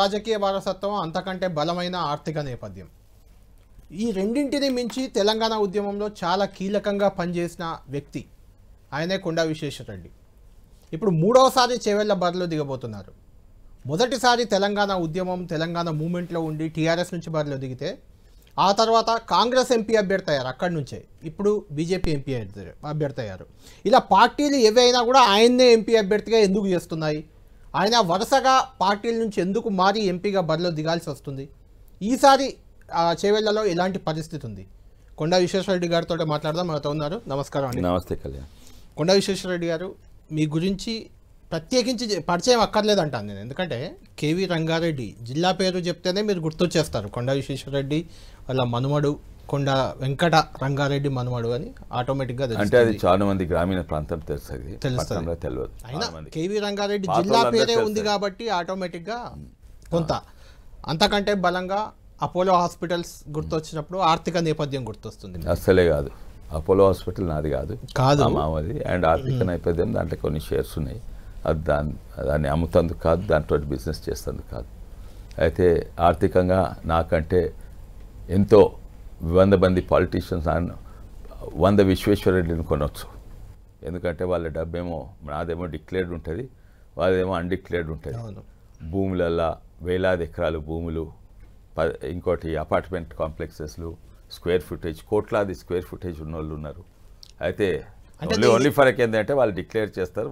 రాజకీయ వారసత్వం అంతకంటే బలమైన ఆర్థిక నేపథ్యం ఈ రెండింటిని మించి తెలంగాణ ఉద్యమంలో చాలా కీలకంగా పనిచేసిన వ్యక్తి ఆయనే కొండా విశ్వేశ్వరరెడ్డి ఇప్పుడు మూడవసారి చేవెళ్ల బరిలో దిగబోతున్నారు మొదటిసారి తెలంగాణ ఉద్యమం తెలంగాణ మూమెంట్లో ఉండి టీఆర్ఎస్ నుంచి బరిలో దిగితే ఆ తర్వాత కాంగ్రెస్ ఎంపీ అభ్యర్థి అయ్యారు అక్కడి నుంచే ఇప్పుడు బీజేపీ ఎంపీ అభ్యర్థి అయ్యారు ఇలా పార్టీలు ఏవైనా కూడా ఆయన్నే ఎంపీ అభ్యర్థిగా ఎందుకు చేస్తున్నాయి ఆయన వరుసగా పార్టీల నుంచి ఎందుకు మారి ఎంపీగా బరిలో దిగాల్సి వస్తుంది ఈసారి చేవేళ్లలో ఎలాంటి పరిస్థితి ఉంది కొండా విశ్వేశ్వరరెడ్డి గారితో మాట్లాడదాం మనతో ఉన్నారు నమస్కారం అండి నమస్తే కళ్యాణ్ కొండా విశ్వేశ్వరరెడ్డి గారు మీ గురించి ప్రత్యేకించి పరిచయం అక్కర్లేదు అంటాను నేను ఎందుకంటే కేవీ రంగారెడ్డి జిల్లా పేరు చెప్తేనే మీరు గుర్తొచ్చేస్తారు కొండా విశ్వేశ్వరరెడ్డి వాళ్ళ మనుమడు కొండ వెంకట రంగారెడ్డి మనమడు అని ఆటోమేటిక్ గా అంటే అది చాలా మంది గ్రామీణ ప్రాంతం తెలుస్తుంది తెలియదు అయినా కేవీ రంగారెడ్డి జిల్లా పేరే ఉంది కాబట్టి ఆటోమేటిక్ గా కొంత అంతకంటే బలంగా అపోలో హాస్పిటల్స్ గుర్తొచ్చినప్పుడు ఆర్థిక నేపథ్యం గుర్తొస్తుంది అసలే కాదు అపోలో హాస్పిటల్ నాది కాదు కాదు మామది అండ్ ఆర్థిక నేపథ్యం దాంట్లో కొన్ని షేర్స్ ఉన్నాయి అది దాన్ని దాన్ని అమ్ముతందుకు కాదు దాంట్లో బిజినెస్ చేస్తందుకు కాదు అయితే ఆర్థికంగా నాకంటే ఎంతో వంద మంది పాలిటీషియన్స్ వంద విశ్వేశ్వరరెడ్డిని కొనవచ్చు ఎందుకంటే వాళ్ళ డబ్బేమో నాదేమో డిక్లేర్డ్ ఉంటుంది వాళ్ళదేమో అన్డిక్లేర్డ్ ఉంటుంది భూములల్లా వేలాది ఎకరాలు భూములు ఇంకోటి అపార్ట్మెంట్ కాంప్లెక్సెస్లు స్క్వేర్ ఫుటేజ్ కోట్లాది స్క్వేర్ ఫుటేజ్ ఉన్న వాళ్ళు ఉన్నారు అయితే ఓన్లీ ఫర్ ఏంటంటే వాళ్ళు డిక్లేర్ చేస్తారు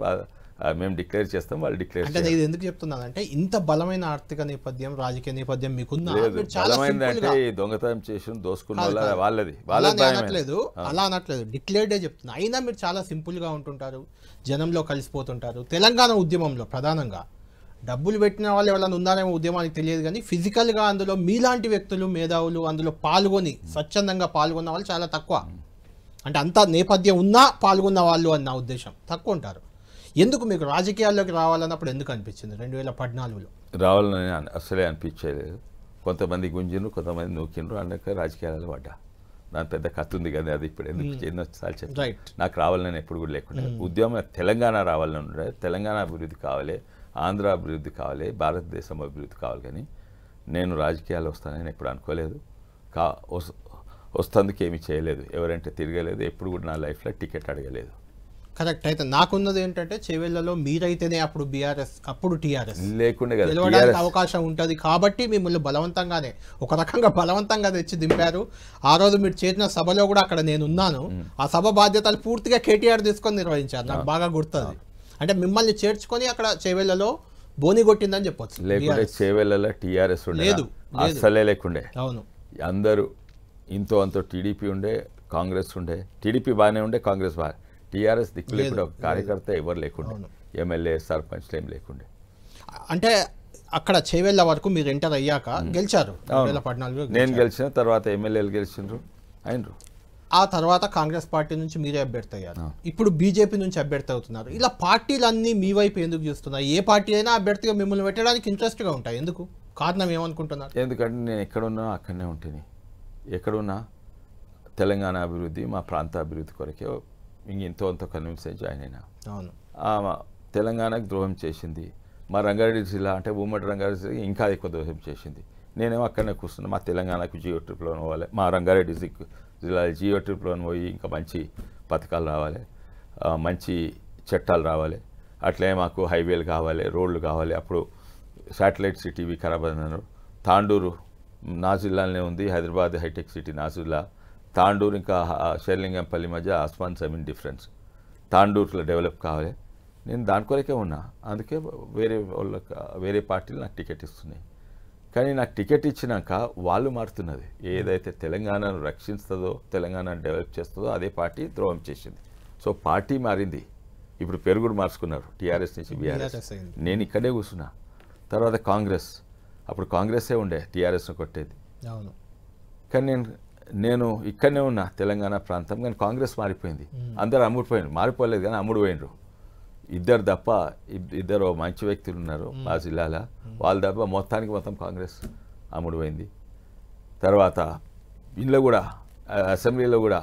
మేము డిక్లేర్ చేస్తాం వాళ్ళు డిక్లేర్ అంటే ఇది ఎందుకు చెప్తున్నాను అంటే ఇంత బలమైన ఆర్థిక నేపథ్యం రాజకీయ నేపథ్యం మీకు అంటే దొంగతనం చేసి దోసుకున్న వాళ్ళది వాళ్ళది అనట్లేదు అలా అనట్లేదు డిక్లేర్డే చెప్తున్నా అయినా మీరు చాలా సింపుల్గా ఉంటుంటారు జనంలో కలిసిపోతుంటారు తెలంగాణ ఉద్యమంలో ప్రధానంగా డబ్బులు పెట్టిన వాళ్ళు ఎవరైనా ఉన్నారేమో ఉద్యమానికి తెలియదు కానీ ఫిజికల్గా అందులో మీలాంటి వ్యక్తులు మేధావులు అందులో పాల్గొని స్వచ్ఛందంగా పాల్గొన్న వాళ్ళు చాలా తక్కువ అంటే అంత నేపథ్యం ఉన్నా పాల్గొన్న వాళ్ళు అని నా ఉద్దేశం తక్కువ ఉంటారు ఎందుకు మీకు రాజకీయాల్లోకి రావాలన్నప్పుడు ఎందుకు అనిపించింది రెండు వేల పద్నాలుగులో రావాలని అసలే అనిపించలేదు కొంతమంది గుంజిను కొంతమంది నూకిండ్రు అన్నక రాజకీయాలలో పడ్డా నాకు పెద్ద కత్తు ఉంది కదా అది ఇప్పుడు ఎందుకు ఎన్నోసార్లు hmm. నాకు రావాలని ఎప్పుడు కూడా లేకుండా hmm. ఉద్యమం తెలంగాణ రావాలని ఉండే తెలంగాణ అభివృద్ధి కావాలి ఆంధ్ర అభివృద్ధి కావాలి భారతదేశం అభివృద్ధి కావాలి కానీ నేను రాజకీయాలు వస్తానని ఎప్పుడు అనుకోలేదు కా వస్తుందికేమీ ఏమి చేయలేదు ఎవరంటే తిరగలేదు ఎప్పుడు కూడా నా లైఫ్లో టికెట్ అడగలేదు కరెక్ట్ అయితే నాకున్నది ఏంటంటే చెవేళ్లలో మీరైతేనే అప్పుడు బీఆర్ఎస్ అప్పుడు టీఆర్ఎస్ లేకుండా గెలవడానికి అవకాశం ఉంటుంది కాబట్టి మిమ్మల్ని బలవంతంగానే ఒక రకంగా బలవంతంగా తెచ్చి దింపారు ఆ రోజు మీరు చేసిన సభలో కూడా అక్కడ నేను ఉన్నాను ఆ సభ బాధ్యతలు పూర్తిగా కేటీఆర్ తీసుకొని నిర్వహించారు నాకు బాగా గుర్తుంది అంటే మిమ్మల్ని చేర్చుకొని అక్కడ చెవేళ్లలో బోని కొట్టిందని చెప్పొచ్చు లేకుంటే చేవేళ్లలో టీఆర్ఎస్ లేదు అసలే లేకుండే అవును అందరూ ఇంతో అంతో టీడీపీ ఉండే కాంగ్రెస్ ఉండే టీడీపీ బాగానే ఉండే కాంగ్రెస్ బాగా టీఆర్ఎస్ దిక్కు లేకుండా కార్యకర్త ఎవరు లేకుండా ఎమ్మెల్యే సర్పంచ్లు ఏం లేకుండే అంటే అక్కడ చేవేళ్ల వరకు మీరు ఎంటర్ అయ్యాక గెలిచారు నేను గెలిచిన తర్వాత ఎమ్మెల్యేలు గెలిచిండ్రు అయినరు ఆ తర్వాత కాంగ్రెస్ పార్టీ నుంచి మీరే అభ్యర్థి అయ్యారు ఇప్పుడు బీజేపీ నుంచి అభ్యర్థి అవుతున్నారు ఇలా పార్టీలన్నీ మీ వైపు ఎందుకు చూస్తున్నాయి ఏ పార్టీ అయినా అభ్యర్థిగా మిమ్మల్ని పెట్టడానికి ఇంట్రెస్ట్గా ఉంటాయి ఎందుకు కారణం ఏమనుకుంటున్నారు ఎందుకంటే నేను ఎక్కడున్నా అక్కడనే ఉంటుంది ఎక్కడున్నా తెలంగాణ అభివృద్ధి మా ప్రాంత అభివృద్ధి కొరకే ఇంకెంతో అంత కన్విన్స్ అయి జాయిన్ అయినా ఆమె తెలంగాణకు ద్రోహం చేసింది మా రంగారెడ్డి జిల్లా అంటే ఉమ్మడి రంగారెడ్డి జిల్లా ఇంకా ఎక్కువ ద్రోహం చేసింది నేనేమో అక్కడనే కూర్చున్నా మా తెలంగాణకు జియో ట్రిప్లో పోవాలి మా రంగారెడ్డి జిల్లా జియో ట్రిప్లో పోయి ఇంకా మంచి పథకాలు రావాలి మంచి చట్టాలు రావాలి అట్లే మాకు హైవేలు కావాలి రోడ్లు కావాలి అప్పుడు శాటిలైట్ సిటీవి ఖరాబ్ అన్నారు తాండూరు నా జిల్లాలోనే ఉంది హైదరాబాద్ హైటెక్ సిటీ నా జిల్లా తాండూరు ఇంకా షేర్లింగంపల్లి మధ్య ఆస్మాన్ జమీన్ డిఫరెన్స్ తాండూరులో డెవలప్ కావాలి నేను దాని కొరకే ఉన్నా అందుకే వేరే వాళ్ళ వేరే పార్టీలు నాకు టికెట్ ఇస్తున్నాయి కానీ నాకు టికెట్ ఇచ్చినాక వాళ్ళు మారుతున్నది ఏదైతే తెలంగాణను రక్షిస్తుందో తెలంగాణను డెవలప్ చేస్తుందో అదే పార్టీ ద్రోహం చేసింది సో పార్టీ మారింది ఇప్పుడు పేరు కూడా మార్చుకున్నారు టీఆర్ఎస్ నుంచి బీఆర్ఎస్ నేను ఇక్కడే కూర్చున్నా తర్వాత కాంగ్రెస్ అప్పుడు ఏ ఉండే టీఆర్ఎస్ను కొట్టేది కానీ నేను నేను ఇక్కడనే ఉన్నా తెలంగాణ ప్రాంతం కానీ కాంగ్రెస్ మారిపోయింది అందరూ అమ్ముడిపోయారు మారిపోలేదు కానీ అమ్ముడుపోయినరు ఇద్దరు తప్ప ఇద్దరు మంచి వ్యక్తులు ఉన్నారు మా జిల్లాలో వాళ్ళ తప్ప మొత్తానికి మొత్తం కాంగ్రెస్ పోయింది తర్వాత ఇంట్లో కూడా అసెంబ్లీలో కూడా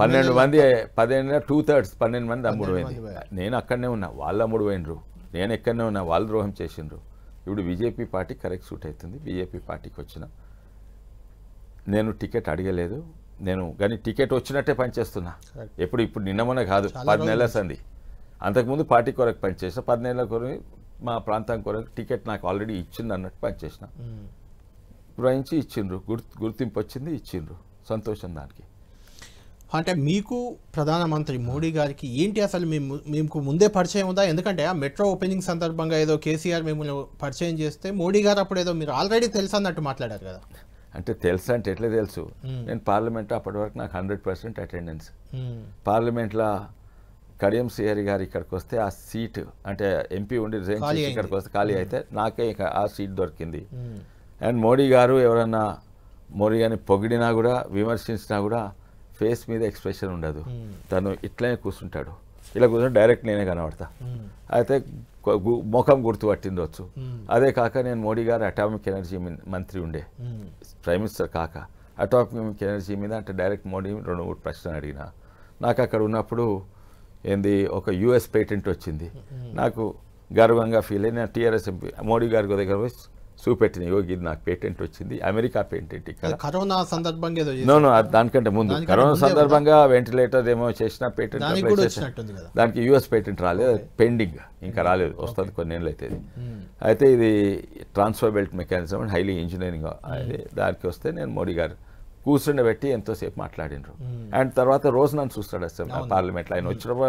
పన్నెండు మంది పదిహేను టూ థర్డ్స్ పన్నెండు మంది పోయింది నేను అక్కడనే ఉన్నా వాళ్ళు అమ్ముడుపోయినరు నేను ఎక్కడనే ఉన్నా వాళ్ళు ద్రోహం చేసిండ్రు ఇప్పుడు బీజేపీ పార్టీ కరెక్ట్ సూట్ అవుతుంది బీజేపీ పార్టీకి వచ్చిన నేను టికెట్ అడగలేదు నేను కానీ టికెట్ వచ్చినట్టే పనిచేస్తున్నా ఎప్పుడు ఇప్పుడు నిన్నమనే కాదు పది నెలల సంది అంతకుముందు పార్టీ కొరకు పనిచేసిన పది నెలల కొరకు మా ప్రాంతం కొరకు టికెట్ నాకు ఆల్రెడీ ఇచ్చింది అన్నట్టు పనిచేసిన గ్రహించి ఇచ్చిండ్రు గుర్తింపు వచ్చింది ఇచ్చిండ్రు సంతోషం దానికి అంటే మీకు ప్రధానమంత్రి మోడీ గారికి ఏంటి అసలు మేము మీకు ముందే పరిచయం ఉందా ఎందుకంటే ఆ మెట్రో ఓపెనింగ్ సందర్భంగా ఏదో కేసీఆర్ మిమ్మల్ని పరిచయం చేస్తే మోడీ గారు అప్పుడు ఏదో మీరు ఆల్రెడీ తెలుసు అన్నట్టు మాట్లాడారు కదా అంటే తెలుసా అంటే ఎట్లా తెలుసు నేను పార్లమెంట్ అప్పటి వరకు నాకు హండ్రెడ్ పర్సెంట్ అటెండెన్స్ పార్లమెంట్లో కడియం సిహరి గారు ఇక్కడికి వస్తే ఆ సీట్ అంటే ఎంపీ ఉండి ఇక్కడికి వస్తే ఖాళీ అయితే నాకే ఆ సీట్ దొరికింది అండ్ మోడీ గారు ఎవరన్నా మోడీ గారిని పొగిడినా కూడా విమర్శించినా కూడా ఫేస్ మీద ఎక్స్ప్రెషన్ ఉండదు తను ఇట్లనే కూర్చుంటాడు ఇలా కూర్చుంటే డైరెక్ట్ నేనే కనబడతా అయితే ముఖం గుర్తుపట్టిండొచ్చు అదే కాక నేను మోడీ గారు అటామిక్ ఎనర్జీ మంత్రి ఉండే ప్రైమ్ మినిస్టర్ కాక అటామిక్ ఎనర్జీ మీద అంటే డైరెక్ట్ మోడీ రెండు మూడు ప్రశ్నలు అడిగిన నాకు అక్కడ ఉన్నప్పుడు ఏంది ఒక యుఎస్ పేటెంట్ వచ్చింది నాకు గర్వంగా ఫీల్ అయ్యి నేను టీఆర్ఎస్ ఎంపీ మోడీ గారి దగ్గర చూపెట్టిన యోగి ఇది నాకు పేటెంట్ వచ్చింది అమెరికా పేటెంట్ ఇక్కడ కరోనా సందర్భంగా నో దానికంటే ముందు కరోనా సందర్భంగా వెంటిలేటర్ ఏమో చేసిన పేటెంట్ దానికి యుఎస్ పేటెంట్ రాలేదు పెండింగ్ ఇంకా hmm. రాలేదు వస్తుంది కొన్ని ఏళ్ళు అయితే hmm. అయితే ఇది transfer belt mechanism and highly engineering అది దానికి వస్తే నేను మోడీ గారు కూర్చుండబెట్టి ఎంతోసేపు మాట్లాడినరు hmm. అండ్ తర్వాత రోజు నన్ను చూస్తాడు అసలు పార్లమెంట్లో ఆయన వచ్చినప్పుడు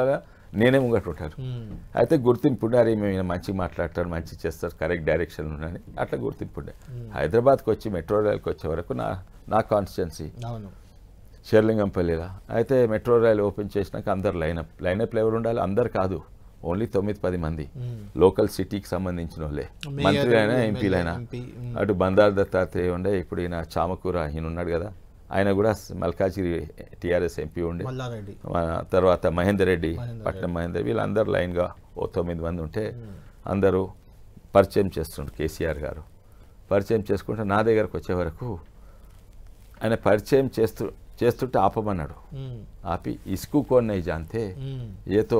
నేనే ఉంటాను అయితే గుర్తింపు ఉండారు మేము మంచి మాట్లాడతారు మంచి చేస్తారు కరెక్ట్ డైరెక్షన్ ఉండని అట్లా గుర్తింపు ఉండే హైదరాబాద్కి వచ్చి మెట్రో రైల్కి వచ్చే వరకు నా నా కాన్స్టిట్యున్సీ షేర్లింగంపల్లిలా అయితే మెట్రో రైల్ ఓపెన్ చేసినాక అందరు లైనప్ లైనప్ ఎవరు ఉండాలి అందరు కాదు ఓన్లీ తొమ్మిది పది మంది లోకల్ సిటీకి సంబంధించిన వాళ్ళే మంత్రులైనా ఎంపీలైనా అటు బందారు దత్తాత్రేయ ఉండే ఇప్పుడు ఈయన చామకూర ఈయన ఉన్నాడు కదా ఆయన కూడా మల్కాజిరి టీఆర్ఎస్ ఎంపీ ఉండే తర్వాత మహేందర్ రెడ్డి పట్నం మహేందర్ వీళ్ళందరూ లైన్గా ఓ తొమ్మిది మంది ఉంటే అందరూ పరిచయం చేస్తుండ్రు కేసీఆర్ గారు పరిచయం చేసుకుంటే నా దగ్గరకు వచ్చే వరకు ఆయన పరిచయం చేస్తూ చేస్తుంటే ఆపమన్నాడు ఆపి ఇసుకు కోన్ జాంతే ఏతో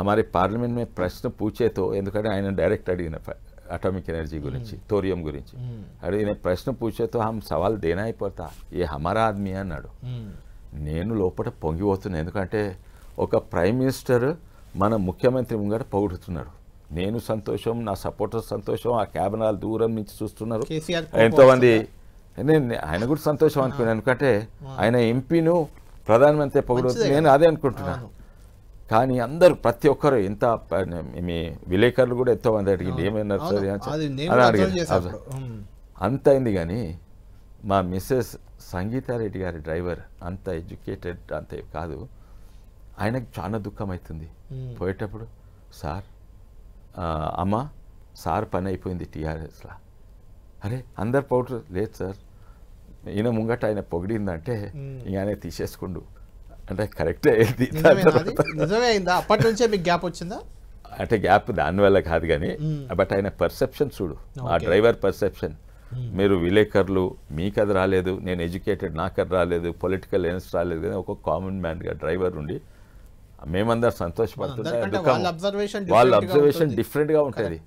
అమారి పార్లమెంట్ में ప్రశ్న పూచేతో ఎందుకంటే ఆయన డైరెక్ట్ అడిగిన అటామిక్ ఎనర్జీ గురించి థోరియం hmm. గురించి hmm. అడిగిన ప్రశ్న పూచేతో ఆమె సవాల్ దేనా అయిపోతా ఏ హమారా ఆద్మీ అన్నాడు hmm. నేను లోపల పొంగిపోతున్నా ఎందుకంటే ఒక ప్రైమ్ మినిస్టర్ మన ముఖ్యమంత్రి ముంగట పొగుడుతున్నాడు నేను సంతోషం నా సపోర్టర్ సంతోషం ఆ క్యాబినాలు దూరం నుంచి చూస్తున్నారు ఎంతోమంది నేను ఆయన కూడా సంతోషం అనుకున్నాను ఎందుకంటే ఆయన ఎంపీను ప్రధానమంత్రి పొగుడు నేను అదే అనుకుంటున్నాను కానీ అందరు ప్రతి ఒక్కరు ఎంత మీ విలేకరులు కూడా ఎంతో మంది అడిగింది ఏమైనారు అని అంత అయింది కానీ మా మిస్సెస్ సంగీతారెడ్డి గారి డ్రైవర్ అంత ఎడ్యుకేటెడ్ అంత కాదు ఆయనకు చాలా దుఃఖం అవుతుంది పోయేటప్పుడు సార్ అమ్మ సార్ పని అయిపోయింది టీఆర్ఎస్లా అరే అందరు పౌడర్ లేదు సార్ ఈయన ముంగట ఆయన పొగిడిందంటే ఆయన తీసేసుకుండు అంటే కరెక్టే నిజమే అయిందా అప్పటి నుంచే మీకు గ్యాప్ వచ్చిందా అంటే గ్యాప్ దానివల్ల కాదు కానీ బట్ ఆయన పర్సెప్షన్ చూడు ఆ డ్రైవర్ పర్సెప్షన్ మీరు విలేకరులు మీకు అది రాలేదు నేను ఎడ్యుకేటెడ్ నాకు అది రాలేదు పొలిటికల్ ఎన్స్ రాలేదు కానీ ఒక కామన్ మ్యాన్గా డ్రైవర్ ఉండి మేమందరం సంతోషపడుతున్నాం వాళ్ళ అబ్జర్వేషన్ డిఫరెంట్గా ఉంటుంది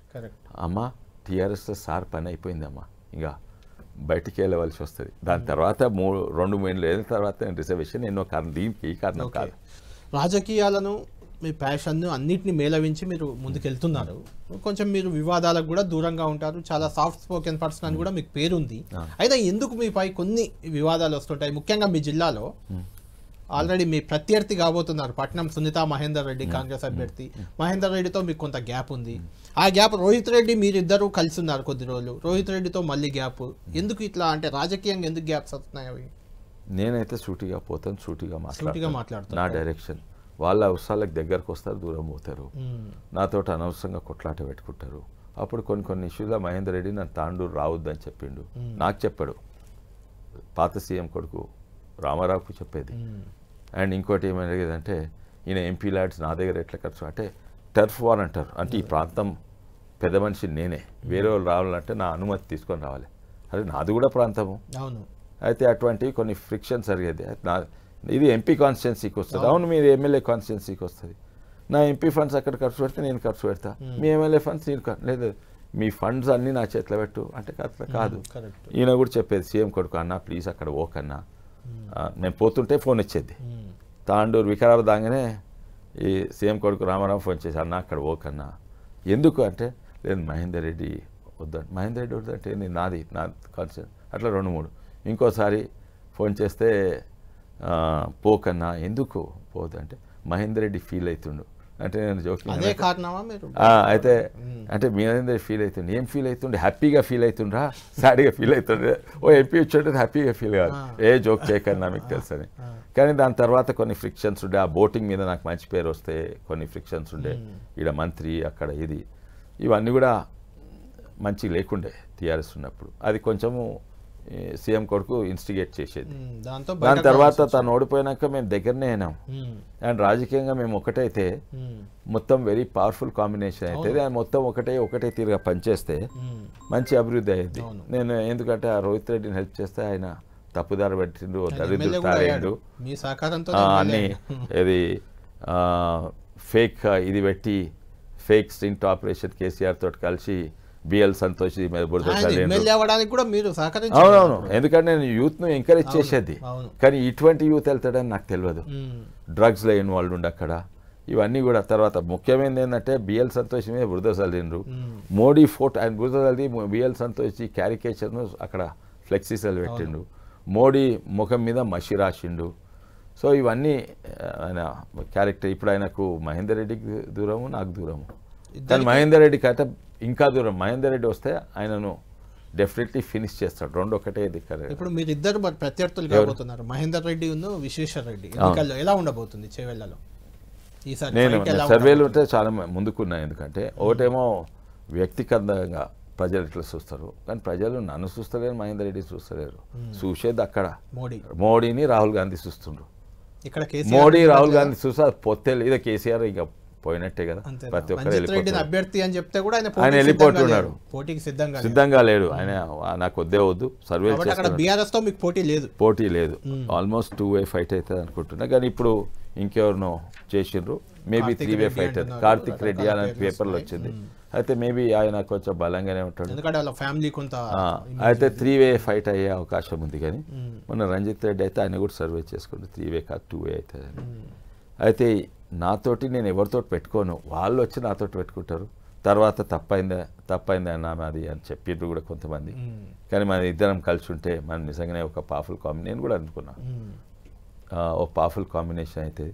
అమ్మా టీఆర్ఎస్ సార్ పని అయిపోయిందమ్మా ఇంకా బయటికి వెళ్ళవలసి వస్తుంది దాని తర్వాత మూడు రెండు మూడు ఏళ్ళ తర్వాత రిజర్వేషన్ ఎన్నో కారణం దీనికి ఈ కారణం కాదు రాజకీయాలను మీ ప్యాషన్ను అన్నింటినీ మేళవించి మీరు ముందుకెళ్తున్నారు కొంచెం మీరు వివాదాలకు కూడా దూరంగా ఉంటారు చాలా సాఫ్ట్ స్పోకెన్ పర్సన్ అని కూడా మీకు పేరుంది అయితే ఎందుకు మీపై కొన్ని వివాదాలు వస్తుంటాయి ముఖ్యంగా మీ జిల్లాలో ఆల్రెడీ మీ ప్రత్యర్థి కాబోతున్నారు పట్నం సునీత మహేందర్ రెడ్డి కాంగ్రెస్ అభ్యర్థి మహేందర్ రెడ్డితో మీకు కొంత గ్యాప్ ఉంది ఆ గ్యాప్ రోహిత్ రెడ్డి మీరిద్దరూ కలిసి ఉన్నారు కొద్ది రోజులు రోహిత్ రెడ్డితో మళ్ళీ గ్యాప్ ఎందుకు ఇట్లా అంటే రాజకీయంగా ఎందుకు గ్యాప్స్ వస్తున్నాయి అవి నేనైతే సూటిగా పోతాను సూటిగా సూటిగా మాట్లాడుతాను నా డైరెక్షన్ వాళ్ళ అవసరాలకు దగ్గరకు వస్తారు దూరం పోతారు నాతోటి అనవసరంగా కొట్లాట పెట్టుకుంటారు అప్పుడు కొన్ని కొన్ని ఇష్యూలో మహేందర్ రెడ్డి నన్ను తాండూరు రావద్దని చెప్పిండు నాకు చెప్పాడు పాత సీఎం కొడుకు రామారావుకు చెప్పేది అండ్ ఇంకోటి ఏమైనా అడిగేదంటే ఈయన ఎంపీ ల్యాడ్స్ నా దగ్గర ఎట్లా ఖర్చు అంటే టర్ఫ్ వార్ అంటారు అంటే ఈ ప్రాంతం పెద్ద మనిషి నేనే వేరే వాళ్ళు రావాలంటే నా అనుమతి తీసుకొని రావాలి అదే నాది కూడా ప్రాంతము అవును అయితే అటువంటివి కొన్ని ఫ్రిక్షన్స్ జరిగేది నా ఇది ఎంపీ కాన్స్టిట్యున్సీకి వస్తుంది అవును మీరు ఎమ్మెల్యే కాన్స్టిట్యున్సీకి వస్తుంది నా ఎంపీ ఫండ్స్ అక్కడ ఖర్చు పెడితే నేను ఖర్చు పెడతా మీ ఎమ్మెల్యే ఫండ్స్ నేను లేదు మీ ఫండ్స్ అన్నీ నా చేతిలో పెట్టు అంటే అట్లా కాదు ఈయన కూడా చెప్పేది సీఎం కొడుకు అన్న ప్లీజ్ అక్కడ ఓకన్నా నేను పోతుంటే ఫోన్ వచ్చేది తాండూరు వికారాబాద్ దాగానే ఈ సీఎం కొడుకు రామారావు ఫోన్ చేసి అన్న అక్కడ ఓకన్నా ఎందుకు అంటే లేదు మహేందర్ రెడ్డి వద్దంట మహేందర్ రెడ్డి వద్దంటే నేను నాది నా కాన్సెప్ట్ అట్లా రెండు మూడు ఇంకోసారి ఫోన్ చేస్తే పోకన్నా ఎందుకు పోదంటే మహేందర్ రెడ్డి ఫీల్ అవుతుండు అంటే నేను జోక్యం అయితే అంటే మీరందరూ ఫీల్ అవుతుండే ఏం ఫీల్ అవుతుండే హ్యాపీగా ఫీల్ అవుతుండ్రా సాడీగా ఫీల్ అవుతుండే ఓ ఎంపీ వచ్చాడు హ్యాపీగా ఫీల్ కాదు ఏ జోక్ చేయకన్నా మీకు తెలుసని కానీ దాని తర్వాత కొన్ని ఫ్రిక్షన్స్ ఉండే ఆ బోటింగ్ మీద నాకు మంచి పేరు వస్తే కొన్ని ఫ్రిక్షన్స్ ఉండే ఈడ మంత్రి అక్కడ ఇది ఇవన్నీ కూడా మంచి లేకుండే టీఆర్ఎస్ ఉన్నప్పుడు అది కొంచెము సీఎం కొడుకు ఇన్స్టిగేట్ చేసేది దాని తర్వాత తను ఓడిపోయినాక మేము దగ్గరనే అయినాం అండ్ రాజకీయంగా మేము ఒకటైతే మొత్తం వెరీ పవర్ఫుల్ కాంబినేషన్ అవుతుంది అండ్ మొత్తం ఒకటే ఒకటే తీరుగా పనిచేస్తే మంచి అభివృద్ధి అయ్యేది నేను ఎందుకంటే ఆ రోహిత్ రెడ్డిని హెల్ప్ చేస్తే ఆయన తప్పుదారి పెట్టిండు దరిద్రుడు అన్ని ఇది ఫేక్ ఇది పెట్టి ఫేక్ స్టింట్ ఆపరేషన్ కేసీఆర్ తోటి కలిసి బిఎల్ సంతోష్ మీద కూడా మీరు అవునవును ఎందుకంటే నేను యూత్ ను ఎంకరేజ్ చేసేది కానీ ఇటువంటి యూత్ వెళ్తాడని నాకు తెలియదు డ్రగ్స్ లో ఇన్వాల్వ్ ఉండి అక్కడ ఇవన్నీ కూడా తర్వాత ముఖ్యమైనది ఏంటంటే బిఎల్ సంతోష్ మీద బురద చల్లిండ్రు మోడీ ఫోటో ఆయన బురద చల్లి బిఎల్ సంతోష్ ను అక్కడ ఫ్లెక్సీసెల్ పెట్టిండు మోడీ ముఖం మీద మసి రాసిండు సో ఇవన్నీ ఆయన క్యారెక్టర్ ఇప్పుడు ఆయనకు మహేందర్ రెడ్డికి దూరము నాకు దూరము కానీ మహేందర్ రెడ్డికి అయితే ఇంకా దూరం మహేందర్ రెడ్డి వస్తే ఆయనను డెఫినెట్లీ ఫినిష్ చేస్తాడు రెండు ఒకటే ఇప్పుడు మీరు ఇద్దరు ప్రత్యర్థులు కాబోతున్నారు మహేందర్ రెడ్డి ఉన్న విశ్వేశ్వర రెడ్డి ఎన్నికల్లో ఎలా ఉండబోతుంది చేవెళ్లలో నేను సర్వేలు ఉంటే చాలా ముందుకున్నాయి ఎందుకంటే ఒకటేమో వ్యక్తిగతంగా ప్రజలు ఇట్లా చూస్తారు కానీ ప్రజలు నన్ను చూస్తలేరు మహేందర్ రెడ్డి చూస్తలేరు చూసేది అక్కడ మోడీ మోడీని రాహుల్ గాంధీ చూస్తుండ్రు మోడీ రాహుల్ గాంధీ చూస్తే పొత్తే లేదా కేసీఆర్ ఇంకా పోయినట్టే కదా ప్రతి ఒక్కరు అభ్యర్థి అని చెప్తే కూడా ఆయన వెళ్ళిపోతున్నాడు పోటీకి సిద్ధంగా సిద్ధంగా లేడు ఆయన నాకు వద్దే వద్దు సర్వే బీఆర్ఎస్తో మీకు పోటీ లేదు పోటీ లేదు ఆల్మోస్ట్ టూ వే ఫైట్ అవుతుంది అనుకుంటున్నా కానీ ఇప్పుడు ఇంకెవరినో చేసిండ్రు maybe three way fight Karthik Reddy అని పేపర్లో వచ్చింది అయితే మేబీ ఆయన కొంచెం బలంగానే ఉంటాడు ఫ్యామిలీ కొంత అయితే త్రీ వే ఫైట్ అయ్యే అవకాశం ఉంది కానీ మొన్న రంజిత్ రెడ్డి అయితే ఆయన కూడా సర్వే చేసుకుంటే త్రీ వే కాదు టూ వే అవుతుంది అయితే నాతోటి నేను ఎవరితో పెట్టుకోను వాళ్ళు వచ్చి నాతో పెట్టుకుంటారు తర్వాత తప్పైందా తప్పైందా అన్న మాది అని చెప్పిండ్రు కూడా కొంతమంది కానీ మన ఇద్దరం కలిసి ఉంటే మనం నిజంగానే ఒక పవర్ఫుల్ కాంబినేషన్ నేను కూడా అనుకున్నా ఒక పవర్ఫుల్ కాంబినేషన్ అయితే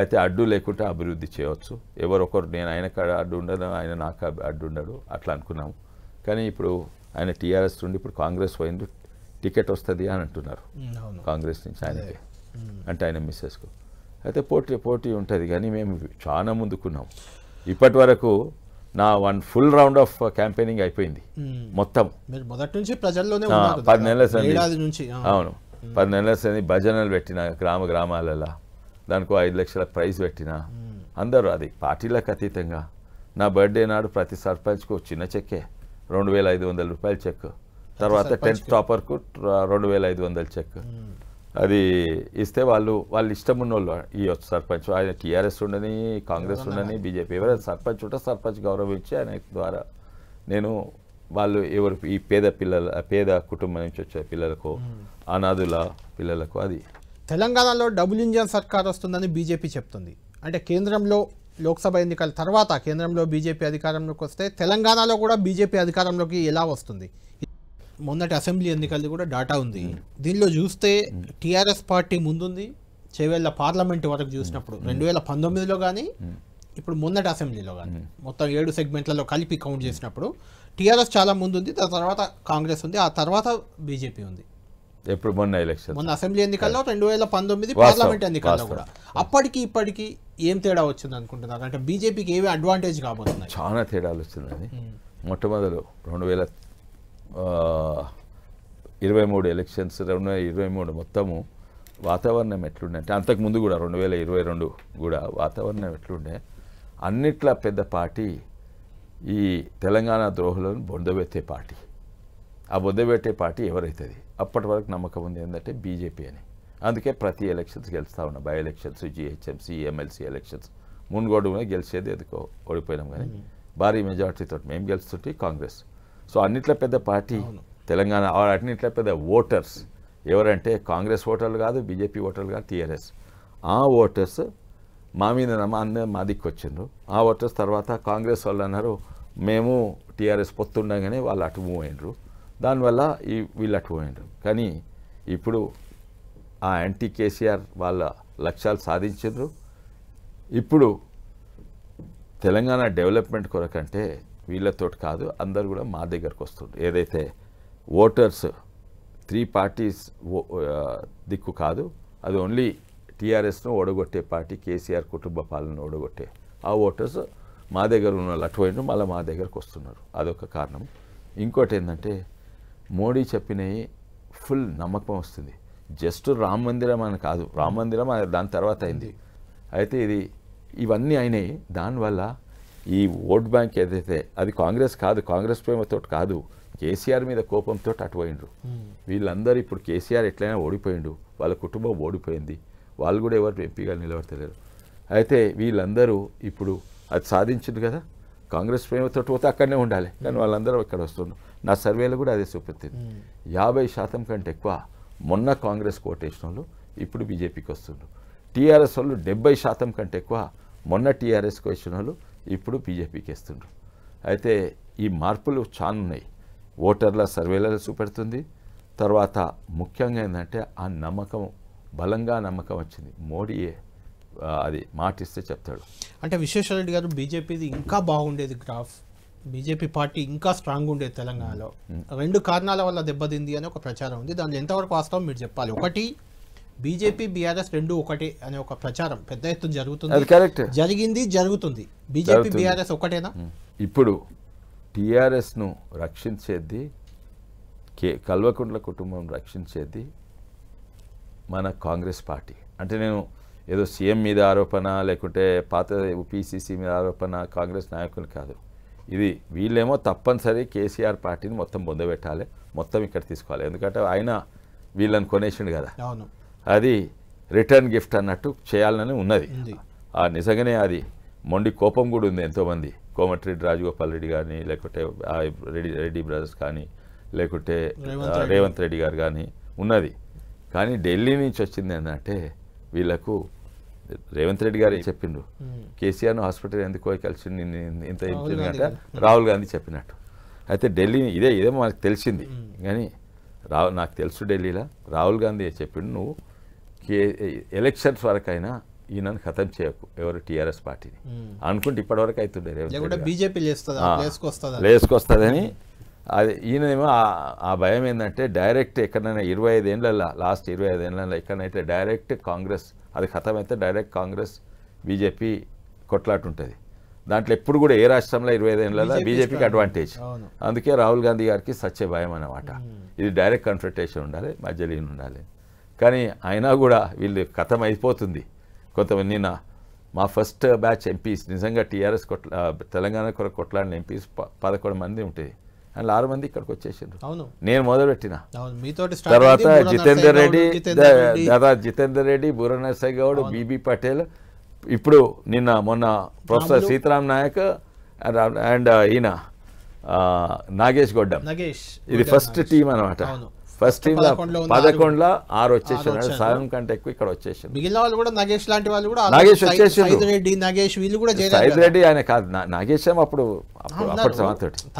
అయితే అడ్డు లేకుండా అభివృద్ధి చేయవచ్చు ఎవరొకరు నేను ఆయన కాడ అడ్డు ఉండదు ఆయన నాకు అడ్డు ఉండడు అట్లా అనుకున్నాము కానీ ఇప్పుడు ఆయన టీఆర్ఎస్ నుండి ఇప్పుడు కాంగ్రెస్ పోయింది టికెట్ వస్తుంది అని అంటున్నారు కాంగ్రెస్ నుంచి ఆయనకి అంటే ఆయన మిస్సెస్కు అయితే పోటీ పోటీ ఉంటుంది కానీ మేము చాలా ముందుకున్నాం ఇప్పటి వరకు నా one full round of campaigning అయిపోయింది మొత్తం మొదటి నుంచి ప్రజల్లోనే పది నెలల నుంచి అవును పది నెలల సంది భజనలు పెట్టిన గ్రామ గ్రామాలలో దానికి ఐదు లక్షల ప్రైజ్ పెట్టిన అందరూ అది పార్టీలకు అతీతంగా నా బర్త్డే నాడు ప్రతి సర్పంచ్కు చిన్న చెక్కే రెండు వేల ఐదు వందల రూపాయల చెక్ తర్వాత టెన్త్ టాపర్కు రెండు వేల ఐదు వందల చెక్ అది ఇస్తే వాళ్ళు వాళ్ళు ఇష్టం ఉన్న వాళ్ళు సర్పంచ్ ఆయన టీఆర్ఎస్ ఉండని కాంగ్రెస్ ఉండని బీజేపీ ఎవరైనా సర్పంచ్ ఉంటే సర్పంచ్ గౌరవించి ఆయన ద్వారా నేను వాళ్ళు ఎవరు ఈ పేద పిల్లల పేద కుటుంబం నుంచి వచ్చే పిల్లలకు hmm. అనాథుల పిల్లలకు అది తెలంగాణలో డబుల్ ఇంజన్ సర్కార్ వస్తుందని బీజేపీ చెప్తుంది అంటే కేంద్రంలో లోక్సభ ఎన్నికల తర్వాత కేంద్రంలో బీజేపీ అధికారంలోకి వస్తే తెలంగాణలో కూడా బీజేపీ అధికారంలోకి ఎలా వస్తుంది మొన్నటి అసెంబ్లీ ఎన్నికలది కూడా డాటా ఉంది దీనిలో చూస్తే టీఆర్ఎస్ పార్టీ ముందుంది చేవేళ్ళ పార్లమెంట్ వరకు చూసినప్పుడు రెండు వేల పంతొమ్మిదిలో కానీ ఇప్పుడు మొన్నటి అసెంబ్లీలో కానీ మొత్తం ఏడు సెగ్మెంట్లలో కలిపి కౌంట్ చేసినప్పుడు టీఆర్ఎస్ చాలా ముందుంది దాని తర్వాత కాంగ్రెస్ ఉంది ఆ తర్వాత బీజేపీ ఉంది ఎప్పుడు మొన్న ఎలక్షన్ మొన్న అసెంబ్లీ ఎన్నికల్లో రెండు వేల పంతొమ్మిది పార్లమెంట్ ఎన్నికల్లో కూడా అప్పటికి ఇప్పటికి ఏం తేడా వచ్చింది అనుకుంటున్నారు అంటే బీజేపీకి ఏమి అడ్వాంటేజ్ కాబోతున్నాయి చాలా తేడాలు వచ్చిందని మొట్టమొదలు రెండు వేల ఇరవై మూడు ఎలక్షన్స్ రెండు వేల ఇరవై మూడు మొత్తము వాతావరణం ఎట్లుండే అంటే అంతకుముందు కూడా రెండు వేల ఇరవై రెండు కూడా వాతావరణం ఎట్లుండే అన్నిట్లా పెద్ద పార్టీ ఈ తెలంగాణ ద్రోహులను బొందబెట్టే పార్టీ ఆ బొందబెట్టే పార్టీ ఎవరైతుంది అప్పటి వరకు నమ్మకం ఉంది ఏంటంటే బీజేపీ అని అందుకే ప్రతి ఎలక్షన్స్ గెలుస్తూ ఉన్నాం by elections GHMC MLC elections Munugode గెలిచేది ఎందుకో ఓడిపోయినాం కానీ భారీ మెజార్టీతో మేము గెలుస్తుంటే కాంగ్రెస్ సో అన్నిట్లో పెద్ద పార్టీ తెలంగాణ అన్నిట్లో పెద్ద ఓటర్స్ ఎవరంటే కాంగ్రెస్ ఓటర్లు కాదు బీజేపీ ఓటర్లు కాదు టీఆర్ఎస్ ఆ ఓటర్స్ మా మీద అందరూ మా దిక్కు వచ్చిండ్రు ఆ ఓటర్స్ తర్వాత కాంగ్రెస్ వాళ్ళు అన్నారు మేము టీఆర్ఎస్ పొత్తుండగానే వాళ్ళు అటు మూవ్ అయినరు దానివల్ల ఈ వీళ్ళు అటు మూవ్ అయినరు కానీ ఇప్పుడు ఆ యాంటీ కేసీఆర్ వాళ్ళ లక్ష్యాలు సాధించారు ఇప్పుడు తెలంగాణ డెవలప్మెంట్ కొరకంటే వీళ్ళతో కాదు అందరు కూడా మా దగ్గరకు వస్తుంది ఏదైతే ఓటర్స్ త్రీ పార్టీస్ దిక్కు కాదు అది ఓన్లీ టీఆర్ఎస్ను ఓడగొట్టే పార్టీ కేసీఆర్ కుటుంబ పాలన ఓడగొట్టే ఆ ఓటర్స్ మా దగ్గర ఉన్న అటువైపు మళ్ళీ మా దగ్గరకు వస్తున్నారు అదొక కారణం ఇంకోటి ఏంటంటే మోడీ చెప్పినవి ఫుల్ నమ్మకం వస్తుంది జస్ట్ రామ మందిరం అని కాదు రామ మందిరం దాని తర్వాత అయింది అయితే ఇది ఇవన్నీ అయినాయి దానివల్ల ఈ ఓట్ బ్యాంక్ ఏదైతే అది కాంగ్రెస్ కాదు కాంగ్రెస్ ప్రేమతో కాదు కేసీఆర్ మీద కోపంతో అటుపోయిండ్రు hmm. వీళ్ళందరూ ఇప్పుడు కేసీఆర్ ఎట్లయినా ఓడిపోయిండు వాళ్ళ కుటుంబం ఓడిపోయింది వాళ్ళు కూడా ఎవరు ఎంపీగా నిలబడతలేరు అయితే వీళ్ళందరూ ఇప్పుడు అది సాధించింది కదా కాంగ్రెస్ ప్రేమతో పోతే అక్కడనే ఉండాలి కానీ hmm. వాళ్ళందరూ ఇక్కడ వస్తున్నారు నా సర్వేలో కూడా అదే చూపెత్తింది hmm. యాభై శాతం కంటే ఎక్కువ మొన్న కాంగ్రెస్ కోటేసిన వాళ్ళు ఇప్పుడు బీజేపీకి వస్తుండ్రు టీఆర్ఎస్ వాళ్ళు డెబ్బై శాతం కంటే ఎక్కువ మొన్న టీఆర్ఎస్కి వచ్చిన వాళ్ళు ఇప్పుడు బీజేపీకి ఇస్తుండ్రు అయితే ఈ మార్పులు చాలా ఉన్నాయి ఓటర్ల సర్వేలలో చూపెడుతుంది తర్వాత ముఖ్యంగా ఏంటంటే ఆ నమ్మకం బలంగా నమ్మకం వచ్చింది మోడీయే అది మాటిస్తే చెప్తాడు అంటే విశ్వేశ్వరరెడ్డి గారు బీజేపీది ఇంకా బాగుండేది గ్రాఫ్ బీజేపీ పార్టీ ఇంకా స్ట్రాంగ్ ఉండేది తెలంగాణలో రెండు కారణాల వల్ల దెబ్బతింది అని ఒక ప్రచారం ఉంది దానిలో ఎంతవరకు వాస్తవం మీరు చెప్పాలి ఒకటి బీజేపీ బీఆర్ఎస్ రెండు ఒకటి అనే ఒక ప్రచారం పెద్ద ఎత్తున జరుగుతుంది జరిగింది జరుగుతుంది బీజేపీ బీఆర్ఎస్ ఒకటేనా ఇప్పుడు టీఆర్ఎస్ను రక్షించేది కే కల్వకుంట్ల కుటుంబం రక్షించేది మన కాంగ్రెస్ పార్టీ అంటే నేను ఏదో సీఎం మీద ఆరోపణ లేకుంటే పాత పిసిసి మీద ఆరోపణ కాంగ్రెస్ నాయకులు కాదు ఇది వీళ్ళేమో తప్పనిసరి కేసీఆర్ పార్టీని మొత్తం బొందబెట్టాలి మొత్తం ఇక్కడ తీసుకోవాలి ఎందుకంటే ఆయన వీళ్ళని కొనేసిండు కదా అవును అది రిటర్న్ గిఫ్ట్ అన్నట్టు చేయాలని ఉన్నది ఆ నిజంగానే అది మొండి కోపం కూడా ఉంది ఎంతోమంది కోమటిరెడ్డి రాజగోపాల్ రెడ్డి కానీ లేకుంటే రెడ్డి రెడ్డి బ్రదర్స్ కానీ లేకుంటే రేవంత్ రెడ్డి గారు కానీ ఉన్నది కానీ ఢిల్లీ నుంచి వచ్చింది ఏంటంటే వీళ్ళకు రేవంత్ రెడ్డి గారు కేసీఆర్ కేసీఆర్ను హాస్పిటల్ ఎందుకు పోయి కలిసి ఇంత ఇచ్చిందంటే రాహుల్ గాంధీ చెప్పినట్టు అయితే ఢిల్లీ ఇదే ఇదే మనకు తెలిసింది కానీ రా నాకు తెలుసు ఢిల్లీలో రాహుల్ గాంధీ చెప్పిండు నువ్వు ఏ ఎలక్షన్స్ వరకైనా ఈయనను ఖతం చేయకు ఎవరు టీఆర్ఎస్ పార్టీని అనుకుంటే ఇప్పటివరకు అవుతుండే రేవంత్ బీజేపీ లేసుకొస్తుందని అది ఈయనేమో ఆ భయం ఏంటంటే డైరెక్ట్ ఎక్కడైనా ఇరవై ఐదేళ్ళ లాస్ట్ ఇరవై ఐదేళ్ళ ఎక్కడైతే డైరెక్ట్ కాంగ్రెస్ అది ఖతమైతే డైరెక్ట్ కాంగ్రెస్ బీజేపీ కొట్లాట ఉంటుంది దాంట్లో ఎప్పుడు కూడా ఏ రాష్ట్రంలో ఇరవై ఐదేళ్ళ బీజేపీకి అడ్వాంటేజ్ అందుకే రాహుల్ గాంధీ గారికి సచ్చే భయం అన్నమాట ఇది డైరెక్ట్ కన్ఫర్టేషన్ ఉండాలి మధ్యలో ఉండాలి కానీ అయినా కూడా వీళ్ళు కథం అయిపోతుంది కొంతమంది నిన్న మా ఫస్ట్ బ్యాచ్ ఎంపీస్ నిజంగా టీఆర్ఎస్ కొట్లా తెలంగాణ కొరకు కొట్లాడిన ఎంపీస్ పదకొండు మంది ఉంటాయి అండ్ ఆరు మంది ఇక్కడికి వచ్చేసారు నేను మొదలుపెట్టిన తర్వాత జితేందర్ రెడ్డి దాదా జితేందర్ రెడ్డి బూరనర్సయ్య గౌడ్ బీబీ పటేల్ ఇప్పుడు నిన్న మొన్న ప్రొఫెసర్ సీతారాం నాయక్ అండ్ ఈయన నాగేష్ గొడ్డ ఇది ఫస్ట్ టీం అనమాట ఫస్ట్ టీమ్ లో పదకొండులో ఆరు వచ్చేసాడు సగం కంటే ఎక్కువ ఇక్కడ వచ్చేసింది మిగిలిన వాళ్ళు కూడా నాగేష్ లాంటి వాళ్ళు కూడా రెడ్డి వీళ్ళు కూడా సైద్ రెడ్డి ఆయన కాదు నాగేష్ అప్పుడు అప్పటి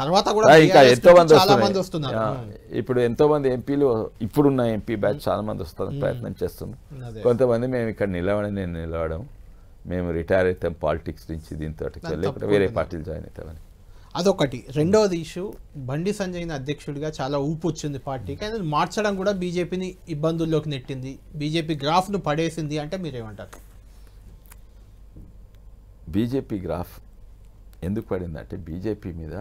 తర్వాత ఇంకా ఎంతో మంది వస్తుంది ఇప్పుడు ఎంతో మంది ఎంపీలు ఇప్పుడున్న ఎంపీ బ్యాచ్ చాలా మంది వస్తున్నారు ప్రయత్నం చేస్తుంది కొంతమంది మేము ఇక్కడ నిలవడం నేను నిలవడం మేము రిటైర్ అవుతాం పాలిటిక్స్ నుంచి దీంతో లేకపోతే వేరే పార్టీలు జాయిన్ అవుతామని అదొకటి రెండవది ఇష్యూ బండి సంజయ్ని అధ్యక్షుడిగా చాలా ఊపు వచ్చింది పార్టీకి hmm. అది మార్చడం కూడా బీజేపీని ఇబ్బందుల్లోకి నెట్టింది బీజేపీ గ్రాఫ్ను పడేసింది అంటే మీరేమంటారు బీజేపీ గ్రాఫ్ ఎందుకు పడిందంటే బీజేపీ మీద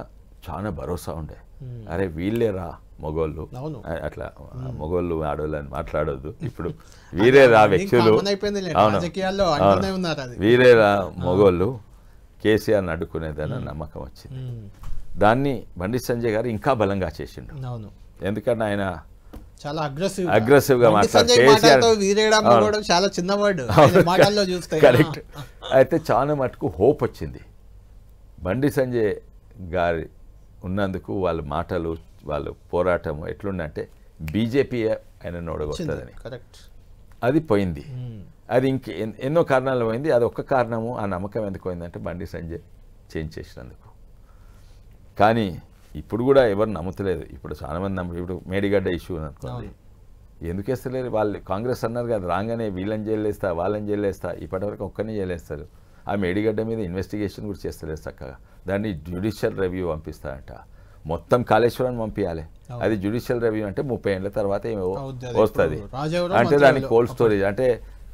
చాలా భరోసా ఉండే hmm. అరే వీళ్ళేరా మొగోళ్ళు అట్లా hmm. మొగోళ్ళు ఆడోళ్ళు అని మాట్లాడొద్దు ఇప్పుడు వీరేరా వ్యక్తులు వీరే వీరేరా మొగోళ్ళు కేసీఆర్ అడ్డుకునేదని నమ్మకం వచ్చింది దాన్ని బండి సంజయ్ గారు ఇంకా బలంగా చేసిండు ఎందుకంటే ఆయన చాలా అగ్రెసివ్ అగ్రెసివ్ గా మాట్లాడతారు చాలా కరెక్ట్ అయితే చాలా మటుకు హోప్ వచ్చింది బండి సంజయ్ గారి ఉన్నందుకు వాళ్ళ మాటలు వాళ్ళ పోరాటం ఎట్లుండే బీజేపీ ఆయన నోడగొస్తుందని కరెక్ట్ అది పోయింది అది ఇంక ఎన్నో కారణాలు పోయింది అది ఒక్క కారణము ఆ నమ్మకం ఎందుకు పోయిందంటే బండి సంజయ్ చేంజ్ చేసినందుకు కానీ ఇప్పుడు కూడా ఎవరు నమ్ముతలేదు ఇప్పుడు మంది నమ్ము ఇప్పుడు మేడిగడ్డ ఇష్యూ అనుకోండి ఎందుకు వేస్తలేరు వాళ్ళు కాంగ్రెస్ అన్నారు కదా రాగానే వీళ్ళని జైలేస్తా వాళ్ళని జైలేస్తా ఇప్పటివరకు ఒక్కరిని జైలేస్తారు ఆ మేడిగడ్డ మీద ఇన్వెస్టిగేషన్ కూడా చేస్తలేదు చక్కగా దాన్ని జ్యుడిషియల్ రివ్యూ పంపిస్తారంట మొత్తం కాళేశ్వరాన్ని పంపించాలి అది జ్యుడిషియల్ రివ్యూ అంటే ముప్పై ఏళ్ళ తర్వాత ఏమో వస్తుంది అంటే దానికి కోల్డ్ స్టోరేజ్ అంటే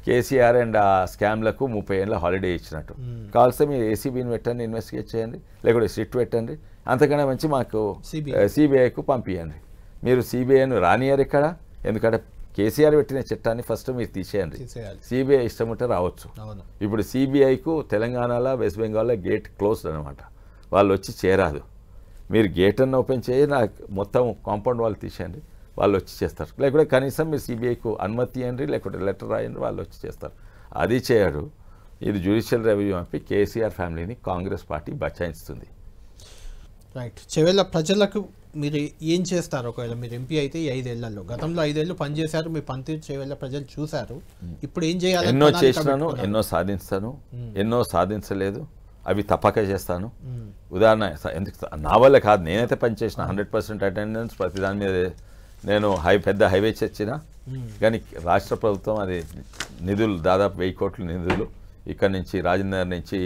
కేసీఆర్ అండ్ ఆ స్కామ్లకు ముప్పై ఏళ్ళ హాలిడే ఇచ్చినట్టు కావాల్సే మీరు ఏసీబీని పెట్టండి ఇన్వెస్టిగేట్ చేయండి లేకుంటే స్ట్రిట్ పెట్టండి అంతకన్నా మంచి మాకు సిబిఐకు పంపించండి మీరు సిబిఐను రానియారు ఇక్కడ ఎందుకంటే కేసీఆర్ పెట్టిన చట్టాన్ని ఫస్ట్ మీరు తీసేయండి సిబిఐ ఇష్టం ఉంటే రావచ్చు ఇప్పుడు సిబిఐకు తెలంగాణలో వెస్ట్ బెంగాల్లో గేట్ క్లోజ్డ్ అనమాట వాళ్ళు వచ్చి చేరాదు మీరు గేట్ అన్న ఓపెన్ చేయి నాకు మొత్తం కాంపౌండ్ వాళ్ళు తీసేయండి వాళ్ళు వచ్చి చేస్తారు లేకుంటే కనీసం మీరు సిబిఐకు అనుమతి ఇవ్వండి లేకుంటే లెటర్ రాయండి వాళ్ళు వచ్చి చేస్తారు అది చేయడు ఇది జ్యుడిషియల్ రెవెన్యూ అంపి కేసీఆర్ ఫ్యామిలీని కాంగ్రెస్ పార్టీ బచాయిస్తుంది రైట్ చివరిలో ప్రజలకు మీరు ఏం చేస్తారు ఒకవేళ మీరు ఎంపీ అయితే ఈ ఐదేళ్లలో గతంలో ఐదేళ్ళు పనిచేశారు మీ పంతొమ్మిది చేయవేళ ప్రజలు చూశారు hmm. ఇప్పుడు ఏం చేయాలి ఎన్నో చేసినాను ఎన్నో సాధించాను hmm. ఎన్నో సాధించలేదు అవి తప్పక చేస్తాను ఉదాహరణ ఎందుకు నా వల్ల కాదు నేనైతే పనిచేసిన హండ్రెడ్ పర్సెంట్ అటెండెన్స్ ప్రతి దాని మీద నేను హై పెద్ద హైవే చర్చిన కానీ రాష్ట్ర ప్రభుత్వం అది నిధులు దాదాపు వెయ్యి కోట్ల నిధులు ఇక్కడ నుంచి రాజేందర్ నుంచి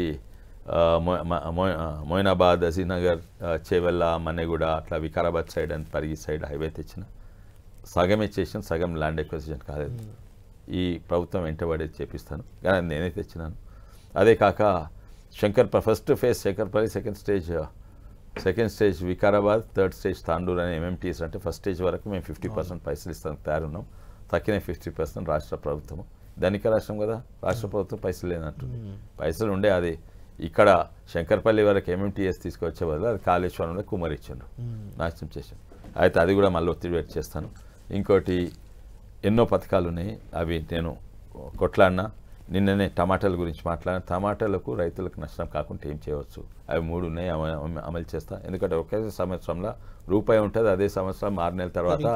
మొయినాబాద్ అజీనగర్ చేవెల్ల మన్నెగూడ అట్లా Vikarabad side and Parigi side highway తెచ్చిన సగమే చేసిన సగం ల్యాండ్ ఎక్విజిషన్ కాలేదు ఈ ప్రభుత్వం వెంటబడేది చేపిస్తాను కానీ నేనే తెచ్చినాను అదే కాక Shankar first phase Shankarpally second stage second stage Vikarabad third stage Tandur అనే ఎంఎంటీస్ అంటే ఫస్ట్ స్టేజ్ వరకు మేము ఫిఫ్టీ పర్సెంట్ పైసలు ఇస్తానికి తయారున్నాం తక్కిన ఫిఫ్టీ పర్సెంట్ రాష్ట్ర ప్రభుత్వం ధనిక రాష్ట్రం కదా రాష్ట్ర ప్రభుత్వం పైసలు లేదంటుంది పైసలు ఉండే అది ఇక్కడ శంకర్పల్లి వరకు ఎంఎంటీఎస్ తీసుకొచ్చే బదులు అది కాళేశ్వరంలో కుమరిచ్చిండు నాశనం చేశాను అయితే అది కూడా మళ్ళీ ఒత్తిడి పెట్టి చేస్తాను ఇంకోటి ఎన్నో పథకాలు ఉన్నాయి అవి నేను కొట్లాడినా నిన్ననే టమాటాల గురించి మాట్లాడిన టమాటాలకు రైతులకు నష్టం కాకుండా ఏం చేయవచ్చు అవి మూడు ఉన్నాయి అమలు చేస్తా ఎందుకంటే ఒకే సంవత్సరంలో రూపాయి ఉంటుంది అదే సంవత్సరం ఆరు నెలల తర్వాత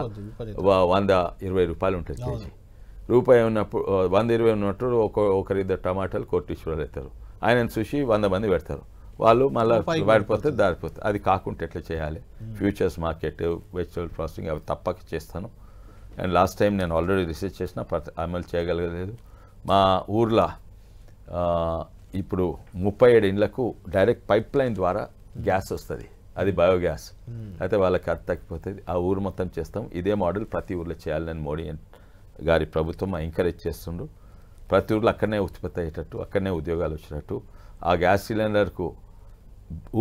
వంద ఇరవై రూపాయలు ఉంటుంది కేజీ రూపాయి ఉన్నప్పుడు వంద ఇరవై ఉన్నప్పుడు ఒక ఒకరిద్దరు టమాటాలు కోటీశ్వరులు పెడతారు ఆయనను చూసి వంద మంది పెడతారు వాళ్ళు మళ్ళీ వాడిపోతే దారిపోతే అది కాకుండా ఎట్లా చేయాలి ఫ్యూచర్స్ మార్కెట్ వెజిటబుల్ ప్రాసెసింగ్ అవి తప్పక చేస్తాను అండ్ లాస్ట్ టైం నేను ఆల్రెడీ రీసెర్చ్ చేసిన అమలు చేయగలగలేదు మా ఊర్లో ఇప్పుడు ముప్పై ఏడు ఇండ్లకు డైరెక్ట్ పైప్ లైన్ ద్వారా గ్యాస్ వస్తుంది అది బయోగ్యాస్ hmm. అయితే వాళ్ళకి ఖర్చు తగ్గిపోతుంది ఆ ఊరు మొత్తం చేస్తాం ఇదే మోడల్ ప్రతి ఊర్లో చేయాలని మోడీ గారి ప్రభుత్వం ఎంకరేజ్ చేస్తుండ్రు ప్రతి ఊర్లో అక్కడనే ఉత్పత్తి అయ్యేటట్టు అక్కడనే ఉద్యోగాలు వచ్చేటట్టు ఆ గ్యాస్ సిలిండర్కు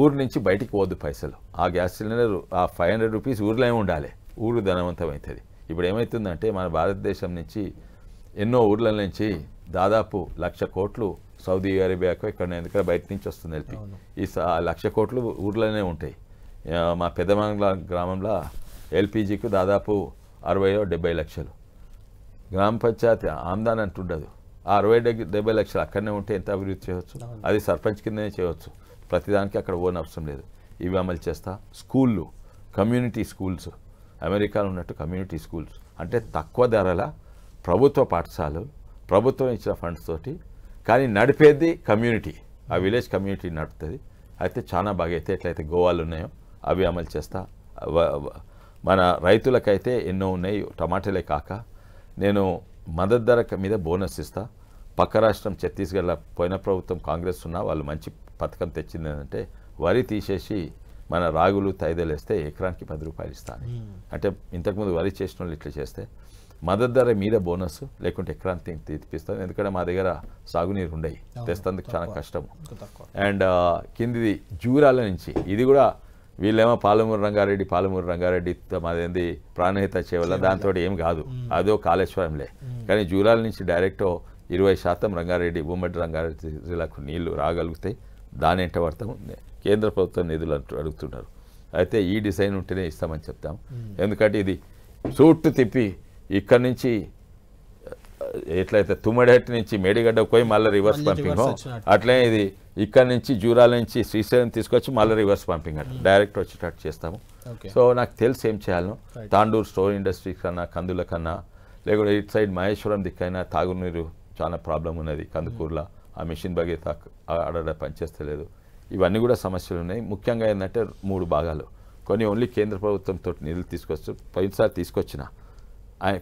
ఊరు నుంచి బయటికి పోదు పైసలు ఆ గ్యాస్ సిలిండర్ ఆ ఫైవ్ హండ్రెడ్ రూపీస్ ఊర్లో ఉండాలి ఊరు ధనవంతమవుతుంది ఇప్పుడు ఏమవుతుందంటే మన భారతదేశం నుంచి ఎన్నో ఊర్ల నుంచి దాదాపు లక్ష కోట్లు సౌదీ అరేబియాకు ఇక్కడ ఎందుకంటే బయట నుంచి వస్తుంది ఎల్పి ఈ లక్ష కోట్లు ఊర్లోనే ఉంటాయి మా పెద్దమంగళ గ్రామంలో ఎల్పిజికి దాదాపు అరవై డెబ్బై లక్షలు గ్రామ పంచాయతీ ఆమ్దాన్ అంటుండదు ఆ అరవై డెబ్బై లక్షలు అక్కడనే ఉంటే ఎంత అభివృద్ధి చేయవచ్చు అది సర్పంచ్ కిందనే చేయవచ్చు ప్రతిదానికి అక్కడ ఓన్ అవసరం లేదు ఇవి అమలు చేస్తా స్కూళ్ళు కమ్యూనిటీ స్కూల్స్ అమెరికాలో ఉన్నట్టు కమ్యూనిటీ స్కూల్స్ అంటే తక్కువ ధరల ప్రభుత్వ పాఠశాలలు ప్రభుత్వం ఇచ్చిన ఫండ్స్ తోటి కానీ నడిపేది కమ్యూనిటీ ఆ విలేజ్ కమ్యూనిటీ నడుపుతుంది అయితే చాలా బాగా అయితే ఎట్లయితే గోవాలు ఉన్నాయో అవి అమలు చేస్తా మన రైతులకైతే ఎన్నో ఉన్నాయి టమాటాలే కాక నేను మద్దతు ధర మీద బోనస్ ఇస్తా పక్క రాష్ట్రం ఛత్తీస్గఢ్లో పోయిన ప్రభుత్వం కాంగ్రెస్ ఉన్నా వాళ్ళు మంచి పథకం తెచ్చింది ఏంటంటే వరి తీసేసి మన రాగులు తైదలు వేస్తే ఎకరానికి పది రూపాయలు ఇస్తాను అంటే ఇంతకుముందు వరి చేసిన వాళ్ళు ఇట్లా చేస్తే మదర్ ధర మీద బోనస్ లేకుంటే ఎకరానికి తెప్పిస్తాను ఎందుకంటే మా దగ్గర సాగునీరు ఉండయి తెస్తందుకు చాలా కష్టం అండ్ కిందిది జూరాల నుంచి ఇది కూడా వీళ్ళేమో పాలమూరు రంగారెడ్డి పాలమూరు రంగారెడ్డి మాదేంది ప్రాణహిత చేవల్ల దాంతో ఏం కాదు అదో కాళేశ్వరంలే కానీ జూరాల నుంచి డైరెక్ట్ ఇరవై శాతం రంగారెడ్డి ఉమ్మడి రంగారెడ్డి జిల్లాకు నీళ్లు రాగలుగుతాయి దాని ఎంట పడతాము కేంద్ర ప్రభుత్వం నిధులు అడుగుతున్నారు అయితే ఈ డిజైన్ ఉంటేనే ఇస్తామని చెప్తాం ఎందుకంటే ఇది సూట్టు తిప్పి ఇక్కడ నుంచి ఎట్లయితే తుమ్మడిహట్టి నుంచి మేడిగడ్డ పోయి మళ్ళీ రివర్స్ పంపింగ్ అట్లనే ఇది ఇక్కడ నుంచి జూరాల నుంచి శ్రీశైలం తీసుకొచ్చి మళ్ళీ రివర్స్ పంపింగ్ అంటే డైరెక్ట్ వచ్చేటట్టు చేస్తాము సో నాకు తెలిసి ఏం చేయాలను తాండూరు స్టోర్ ఇండస్ట్రీ కన్నా కందుల కన్నా లేకుంటే ఇటు సైడ్ మహేశ్వరం దిక్కైనా తాగునీరు చాలా ప్రాబ్లం ఉన్నది కందుకూరులో ఆ మిషన్ బగీత ఆడ పనిచేస్తలేదు ఇవన్నీ కూడా సమస్యలు ఉన్నాయి ముఖ్యంగా ఏంటంటే మూడు భాగాలు కొన్ని ఓన్లీ కేంద్ర ప్రభుత్వంతో నిధులు తీసుకొచ్చు పోయినసారి తీసుకొచ్చిన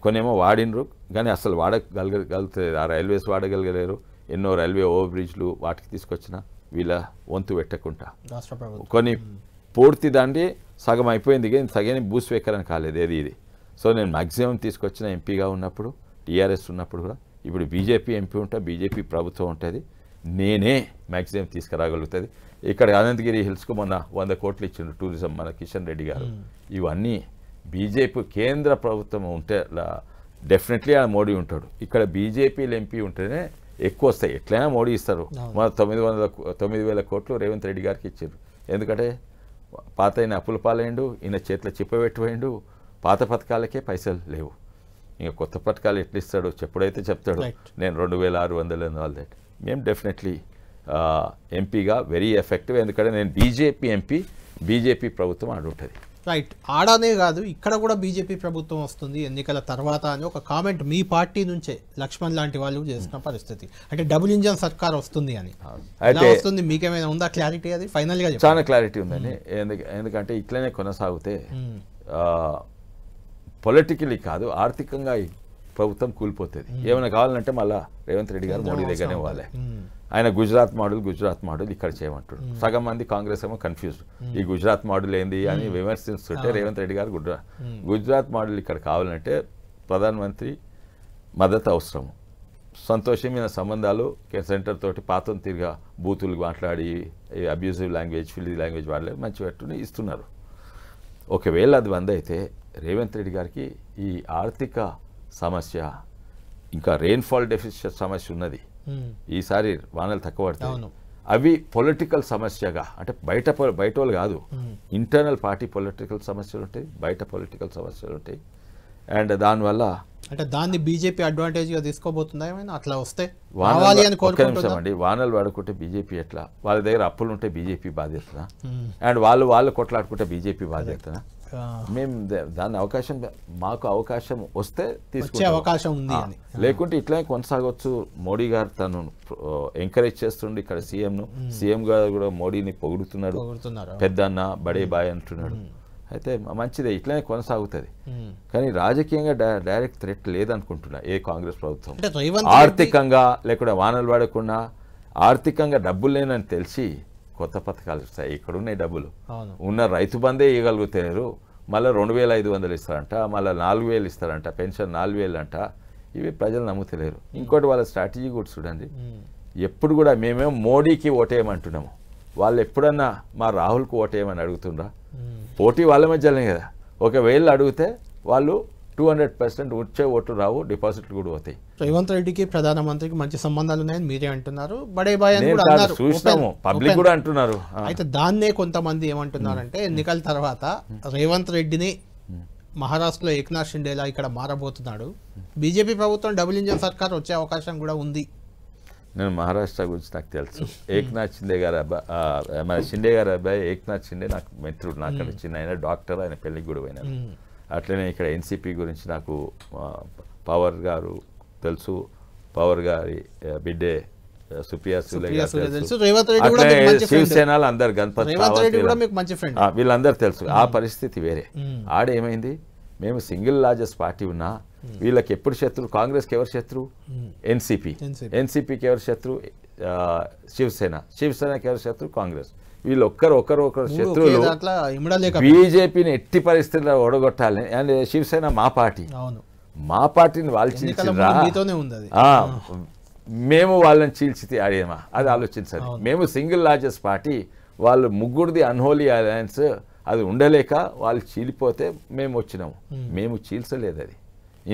కొనేమో వాడినరు కానీ అసలు వాడగలగలిగితే ఆ రైల్వేస్ వాడగలగలేరు ఎన్నో రైల్వే ఓవర్ బ్రిడ్జ్లు వాటికి తీసుకొచ్చిన వీళ్ళ వంతు పెట్టకుండా కొన్ని పూర్తి దాండి సగం అయిపోయింది కానీ తగిన భూస్వీకరణ కాలేదు ఏది ఇది సో నేను మ్యాక్సిమం తీసుకొచ్చిన ఎంపీగా ఉన్నప్పుడు టీఆర్ఎస్ ఉన్నప్పుడు కూడా ఇప్పుడు బీజేపీ ఎంపీ ఉంటా బీజేపీ ప్రభుత్వం ఉంటుంది నేనే మ్యాక్సిమం తీసుకురాగలుగుతుంది ఇక్కడ అనంతగిరి హిల్స్కు మొన్న వంద కోట్లు ఇచ్చిండ్రు టూరిజం మన కిషన్ రెడ్డి గారు ఇవన్నీ బీజేపీ కేంద్ర ప్రభుత్వం ఉంటే డెఫినెట్లీ ఆయన మోడీ ఉంటాడు ఇక్కడ బీజేపీలు ఎంపీ ఉంటేనే ఎక్కువ వస్తాయి ఎట్లయినా మోడీ ఇస్తారు మన తొమ్మిది వందల తొమ్మిది వేల కోట్లు రేవంత్ రెడ్డి గారికి ఇచ్చారు ఎందుకంటే పాత అయిన అప్పులు పాలైండు ఈయన చేతిలో చిప్పబెట్టిపోయిండు పాత పథకాలకే పైసలు లేవు ఇంకా కొత్త పథకాలు ఎట్లా చెప్పుడైతే చెప్తాడు నేను రెండు వేల ఆరు వందల ఆల్ దట్ మేము డెఫినెట్లీ ఎంపీగా వెరీ ఎఫెక్టివ్ ఎందుకంటే నేను బీజేపీ ఎంపీ బీజేపీ ప్రభుత్వం ఆడుంటుంది రైట్ ఆడనే కాదు ఇక్కడ కూడా బీజేపీ ప్రభుత్వం వస్తుంది ఎన్నికల తర్వాత అని ఒక కామెంట్ మీ పార్టీ నుంచే లక్ష్మణ్ లాంటి వాళ్ళు చేసిన hmm. పరిస్థితి అంటే డబుల్ ఇంజన్ సర్కార్ వస్తుంది అని hmm. వస్తుంది మీకేమైనా ఉందా క్లారిటీ అది ఫైనల్గా చాలా క్లారిటీ ఉందండి hmm. ఎందుకంటే ఇట్లనే కొనసాగితే పొలిటికలీ కాదు ఆర్థికంగా ప్రభుత్వం కూలిపోతుంది ఏమైనా కావాలంటే మళ్ళా రేవంత్ రెడ్డి గారు మోడీ దగ్గరనే వాళ్ళే ఆయన గుజరాత్ మోడల్ గుజరాత్ మోడల్ ఇక్కడ చేయమంటాడు సగం మంది కాంగ్రెస్ ఏమో కన్ఫ్యూజ్డ్ ఈ గుజరాత్ మోడల్ ఏంది అని విమర్శిస్తుంటే రేవంత్ రెడ్డి గారు గుజరాత్ గుజరాత్ మోడల్ ఇక్కడ కావాలంటే ప్రధానమంత్రి మద్దతు అవసరం సంతోషమైన సంబంధాలు సెంటర్ తోటి పాతం తిరిగా బూతులు మాట్లాడి అబ్యూజివ్ లాంగ్వేజ్ ఫిల్లీ లాంగ్వేజ్ వాడలేదు మంచి పెట్టుని ఇస్తున్నారు ఒకవేళ అది వంద అయితే రేవంత్ రెడ్డి గారికి ఈ ఆర్థిక సమస్య ఇంకా రెయిన్ఫాల్ డెఫిషియట్ సమస్య ఉన్నది ఈసారి వానలు తక్కువ పడతాయి అవి పొలిటికల్ సమస్యగా అంటే బయట బయట వాళ్ళు కాదు ఇంటర్నల్ పార్టీ పొలిటికల్ సమస్యలు ఉంటాయి బయట పొలిటికల్ సమస్యలు ఉంటాయి అండ్ దానివల్ల అంటే దాన్ని బీజేపీ అడ్వాంటేజ్గా తీసుకోబోతుందా ఏమైనా అట్లా వస్తే నిమిషం అండి వానలు వాడుకుంటే బీజేపీ ఎట్లా వాళ్ళ దగ్గర అప్పులు ఉంటే బీజేపీ బాధ్యతనా అండ్ వాళ్ళు వాళ్ళు కొట్లాడుకుంటే బీజేపీ బాధ్యతనా మేము దాన్ని అవకాశం మాకు అవకాశం వస్తే తీసుకునే అవకాశం ఉంది లేకుంటే ఇట్లా కొనసాగవచ్చు మోడీ గారు తను ఎంకరేజ్ చేస్తుండే ఇక్కడ సీఎం ను సీఎం గారు కూడా మోడీని పొగుడుతున్నాడు అన్న బడే బాయ్ అంటున్నాడు అయితే మంచిదే ఇట్లానే కొనసాగుతుంది కానీ రాజకీయంగా డైరెక్ట్ థ్రెట్ లేదనుకుంటున్నా ఏ కాంగ్రెస్ ప్రభుత్వం ఆర్థికంగా లేకుండా వానలు పడకుండా ఆర్థికంగా డబ్బులు లేనని తెలిసి కొత్త పథకాలు ఇస్తాయి ఇక్కడ ఉన్నాయి డబ్బులు ఉన్న రైతు బందే ఇవ్వగలుగుతారు మళ్ళీ రెండు వేల ఐదు వందలు ఇస్తారంట మళ్ళీ నాలుగు వేలు ఇస్తారంట పెన్షన్ నాలుగు వేలు అంట ఇవి ప్రజలు నమ్ముతలేరు ఇంకోటి వాళ్ళ స్ట్రాటజీ కూడా చూడండి ఎప్పుడు కూడా మేమేం మోడీకి ఓటేయమంటున్నాము వాళ్ళు ఎప్పుడన్నా మా రాహుల్కు ఓటేయమని అడుగుతుండ్రా పోటీ వాళ్ళ మధ్యనే కదా ఒకవేళ అడిగితే వాళ్ళు టూ హండ్రెడ్ పర్సెంట్ వచ్చే ఓట్లు రావు డిపాజిట్లు కూడా అవుతాయి రేవంత్ రెడ్డికి ప్రధానమంత్రికి మంచి సంబంధాలు ఉన్నాయని మీరే అంటున్నారు బడే బాయ్ చూసినాము పబ్లిక్ కూడా అంటున్నారు అయితే దాన్నే కొంతమంది ఏమంటున్నారంటే hmm. ఎన్నికల తర్వాత రేవంత్ hmm. రెడ్డిని hmm. మహారాష్ట్రలో ఏక్నాథ్ షిండేలా ఇక్కడ మారబోతున్నాడు బీజేపీ ప్రభుత్వం డబుల్ ఇంజన్ సర్కార్ వచ్చే అవకాశం కూడా ఉంది నేను మహారాష్ట్ర గురించి నాకు తెలుసు ఏక్నాథ్ షిండే గారి అబ్బాయి మన షిండే గారి అబ్బాయి ఏక్నాథ్ షిండే నాకు మిత్రుడు నాకు చిన్న ఆయన డాక్టర్ ఆయన పెళ్లి కూడా పోయినారు అట్లనే ఇక్కడ ఎన్సిపి గురించి నాకు పవర్ గారు తెలుసు పవర్ గారి బిడ్డే సుప్రియా శివసేనలు అందరు గణపతి వీళ్ళందరూ తెలుసు ఆ పరిస్థితి వేరే ఆడేమైంది మేము సింగిల్ లార్జెస్ట్ పార్టీ ఉన్నా వీళ్ళకి ఎప్పుడు శత్రు కాంగ్రెస్కి ఎవరు శత్రు ఎన్సిపి ఎన్సీపీకి ఎవరు శత్రు శివసేన శివసేనకి ఎవరు శత్రు కాంగ్రెస్ వీళ్ళు ఒక్కరు ఒకరు ఒకరు శత్రువులు బీజేపీని ఎట్టి పరిస్థితుల్లో ఓడగొట్టాలి అండ్ శివసేన మా పార్టీ మా పార్టీని వాళ్ళు మేము వాళ్ళని చీల్చితే ఆడేమా అది ఆలోచించాలి మేము సింగిల్ లార్జెస్ట్ పార్టీ వాళ్ళు ముగ్గురిది అన్హోలీ అలయన్స్ అది ఉండలేక వాళ్ళు చీలిపోతే మేము వచ్చినాము మేము చీల్చలేదు అది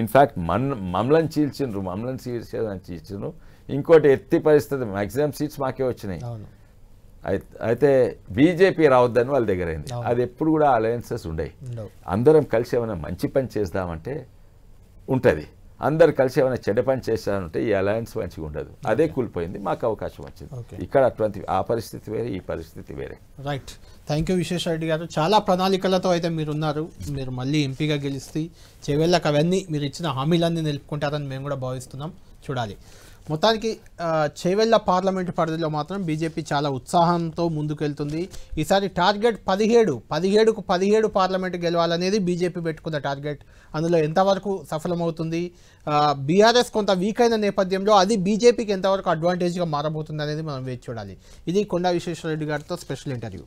ఇన్ఫ్యాక్ట్ మన్ మమ్మల్ని చీల్చిండ్రు మమ్మల్ని చీల్చేదని చీల్చిండ్రు ఇంకోటి ఎత్తి పరిస్థితి మ్యాక్సిమం సీట్స్ మాకే వచ్చినాయి అయితే బీజేపీ రావద్దని వాళ్ళ దగ్గర అయింది అది ఎప్పుడు కూడా అలయన్సెస్ ఉండే అందరం కలిసి ఏమైనా మంచి పని చేద్దామంటే ఉంటుంది అందరు కలిసి ఏమైనా చెడ్డ పని చేస్తామంటే ఈ అలయన్స్ మంచిగా ఉండదు అదే కూలిపోయింది మాకు అవకాశం వచ్చింది ఇక్కడ అటువంటి ఆ పరిస్థితి వేరే ఈ పరిస్థితి వేరే రైట్ థ్యాంక్ యూ విశ్వేశ్వరరెడ్డి గారు చాలా ప్రణాళికలతో అయితే మీరు ఉన్నారు మీరు మళ్ళీ ఎంపీగా గెలిస్తే చేవేళ్ళకి అవన్నీ మీరు ఇచ్చిన హామీలన్నీ నిలుపుకుంటారని మేము కూడా భావిస్తున్నాం చూడాలి మొత్తానికి చేవెళ్ళ పార్లమెంటు పరిధిలో మాత్రం బీజేపీ చాలా ఉత్సాహంతో ముందుకెళ్తుంది ఈసారి టార్గెట్ పదిహేడు పదిహేడుకు పదిహేడు పార్లమెంటు గెలవాలనేది బీజేపీ పెట్టుకున్న టార్గెట్ అందులో ఎంతవరకు సఫలమవుతుంది బీఆర్ఎస్ కొంత వీక్ అయిన నేపథ్యంలో అది బీజేపీకి ఎంతవరకు అడ్వాంటేజ్గా మారబోతుంది అనేది మనం వేచి చూడాలి ఇది కొండా విశ్వేశ్వరరెడ్డి గారితో స్పెషల్ ఇంటర్వ్యూ